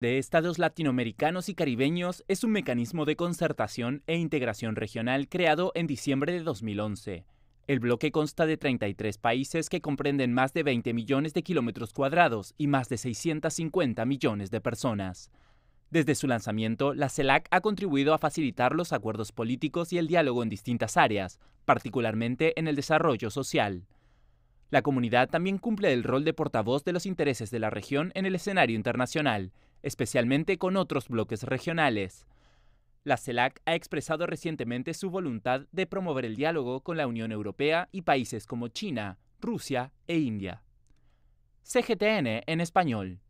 de estados latinoamericanos y caribeños es un mecanismo de concertación e integración regional creado en diciembre de 2011. El bloque consta de 33 países que comprenden más de 20 millones de kilómetros cuadrados y más de 650 millones de personas. Desde su lanzamiento, la CELAC ha contribuido a facilitar los acuerdos políticos y el diálogo en distintas áreas, particularmente en el desarrollo social. La comunidad también cumple el rol de portavoz de los intereses de la región en el escenario internacional especialmente con otros bloques regionales. La CELAC ha expresado recientemente su voluntad de promover el diálogo con la Unión Europea y países como China, Rusia e India. CGTN en español.